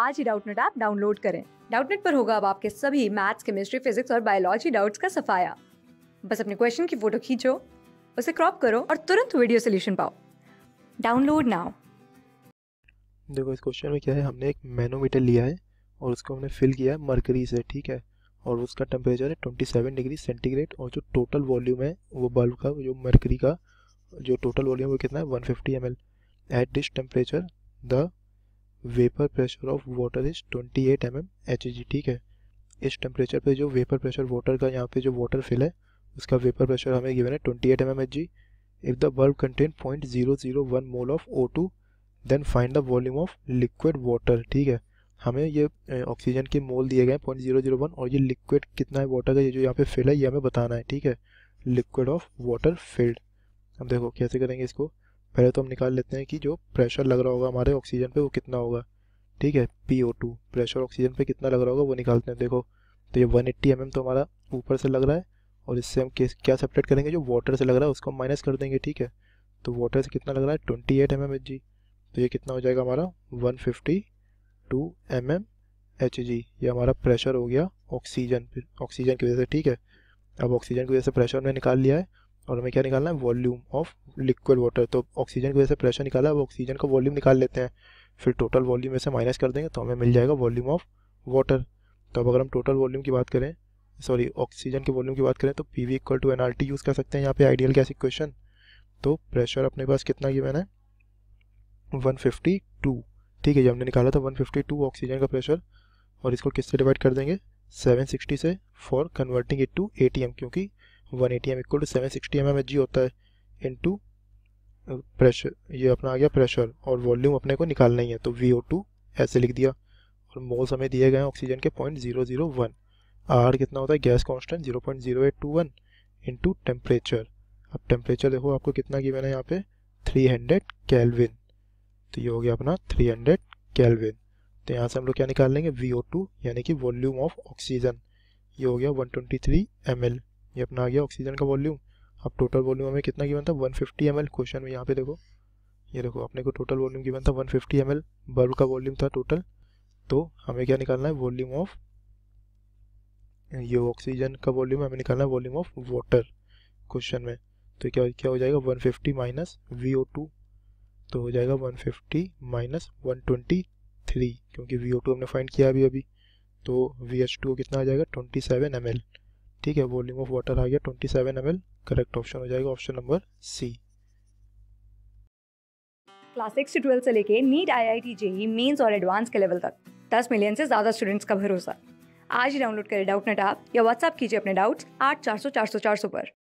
आज ही Doubtnut app download करें डाउटनेट पर होगा अब आपके सभी मैथ्स केमिस्ट्री फिजिक्स और बायोलॉजी डाउट्स का सफाया बस अपने क्वेश्चन की फोटो खींचो उसे क्रॉप करो और तुरंत वीडियो सोल्यूशन पाओ डाउनलोड नाउ देखो इस क्वेश्चन में क्या है हमने एक मैनोमीटर लिया है और उसको हमने फिल किया है मरकरी से ठीक है और उसका टेम्परेचर है 27 डिग्री सेंटीग्रेड और जो टोटल वॉल्यूम है वो बल्ब का जो मरकरी का जो टोटल वॉल्यूम है वो कितना है 150 L at this temperature the vapour pressure of water is 28 at mm H e ठीक है इस टेम्परेचर पे जो वेपर प्रेशर वाटर का यहाँ पे जो वाटर फिल है उसका वेपर प्रेशर हमें गिवन है 28 at M H G if the bulb contain point zero zero one mole of O two then find the volume of liquid water ठीक है हमें ये ऑक्सीजन के मोल दिए गए हैं पॉइंट जीरो जीरो वन और ये लिक्विड कितना है वाटर का ये जो यहाँ पे फिल है ये हमें बताना है ठीक है लिक्विड ऑफ वाटर फिल्ड अब देखो कैसे करेंगे इसको पहले तो हम निकाल लेते हैं कि जो प्रेशर लग रहा होगा हमारे ऑक्सीजन पे वो कितना होगा ठीक है P O two pressure oxygen पे कितना लग रहा होगा वो निकालते हैं देखो तो ये वन एट्टी एम एम तो हमारा ऊपर से लग रहा है और इससे हम क्या सेपरेट करेंगे जो वाटर से लग रहा है उसको हम माइनस कर देंगे ठीक है तो वाटर से कितना लग रहा है twenty eight M M H G तो ये कितना हो जाएगा हमारा one fifty two M M H G ये हमारा प्रेशर हो गया ऑक्सीजन ऑक्सीजन की वजह से ठीक है अब ऑक्सीजन की वजह से प्रेशर हमने निकाल लिया है और हमें क्या निकालना है वॉल्यूम ऑफ लिक्विड वाटर तो ऑक्सीजन की वजह से प्रेशर निकाला अब ऑक्सीजन का वॉल्यूम निकाल लेते हैं फिर टोटल वॉल्यूम में से माइनस कर देंगे तो हमें मिल जाएगा वॉल्यूम ऑफ वाटर तो अब अगर हम टोटल वॉल्यूम की बात करें सॉरी ऑक्सीजन के वॉल्यूम की बात करें तो P V equal to N R T use कर सकते हैं यहाँ पे आइडियल गैस इक्वेशन तो प्रेशर अपने पास कितना ये मैंने 152 ठीक है जब हमने निकाला था 152 ऑक्सीजन का प्रेशर और इसको किससे डिवाइड कर देंगे 760 से for converting it to M क्योंकि one AT M equal to seven sixty M M H G होता है टू प्रेशर ये अपना आ गया प्रेशर और वॉल्यूम अपने को निकालना ही है तो वी ओ टू ऐसे लिख दिया और मोल्स हमें दिए गए ऑक्सीजन के point zero zero one R कितना होता है gas constant zero point zero eight two one into temperature अब टेम्परेचर देखो आपको कितना गिवन है यहाँ पे थ्री हंड्रेड कैलविन तो ये हो गया अपना थ्री हंड्रेड कैलविन तो यहाँ से हम लोग क्या निकाल लेंगे वी ओ टू यानी कि वॉल्यूम ऑफ ऑक्सीजन ये हो गया one twenty three M L ये अपना आ गया ऑक्सीजन का वॉल्यूम अब टोटल वॉल्यूम हमें कितना गिवन था 150 फिफ्टी क्वेश्चन में यहाँ पे देखो ये देखो अपने को टोटल वॉल्यूम गिवन था 150 फिफ्टी बल्ब का वॉल्यूम था टोटल तो हमें क्या निकालना है वॉल्यूम ऑफ ये ऑक्सीजन का वॉल्यूम हमें निकालना है वॉल्यूम ऑफ वाटर क्वेश्चन में तो क्या क्या हो जाएगा वन फिफ्टी माइनस वी तो हो जाएगा वन फिफ्टी माइनस वन क्योंकि वी हमने फाइंड किया अभी अभी तो वी कितना आ जाएगा ट्वेंटी सेवन ठीक है वॉल्यूम ऑफ वाटर आ गया twenty seven M correct option हो जाएगा option number C class six से ट्वेल्थ से लेके NEET I I T JEE mains और एडवांस के लेवल तक दस मिलियन से ज़्यादा स्टूडेंट्स का भरोसा आज ही डाउनलोड करें डाउट नेट आप या व्हाट्सअप कीजिए अपने डाउट्स आठ चार सौ चार सौ चार सौ पर